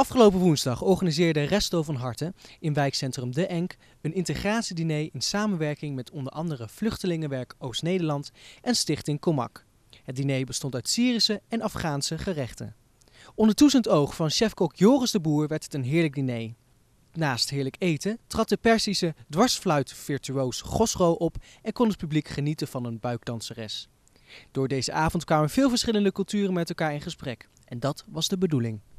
Afgelopen woensdag organiseerde Resto van Harte in wijkcentrum De Enk een integratiediner in samenwerking met onder andere Vluchtelingenwerk Oost-Nederland en Stichting Comac. Het diner bestond uit Syrische en Afghaanse gerechten. Onder toezend oog van chefkok Joris de Boer werd het een heerlijk diner. Naast heerlijk eten trad de Persische dwarsfluitvirtuoos Gosro op en kon het publiek genieten van een buikdanseres. Door deze avond kwamen veel verschillende culturen met elkaar in gesprek en dat was de bedoeling.